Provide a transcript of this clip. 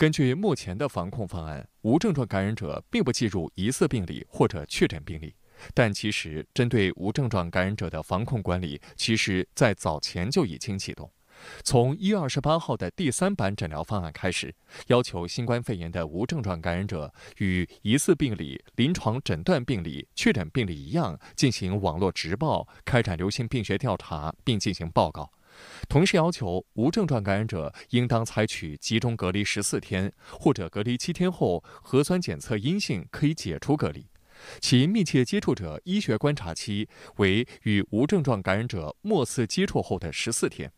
根据目前的防控方案，无症状感染者并不计入疑似病例或者确诊病例。但其实，针对无症状感染者的防控管理，其实在早前就已经启动。从一月二十八号的第三版诊疗方案开始，要求新冠肺炎的无症状感染者与疑似病例、临床诊断病例、确诊病例一样，进行网络直报，开展流行病学调查，并进行报告。同时要求无症状感染者应当采取集中隔离十四天，或者隔离七天后核酸检测阴性可以解除隔离，其密切接触者医学观察期为与无症状感染者末次接触后的十四天。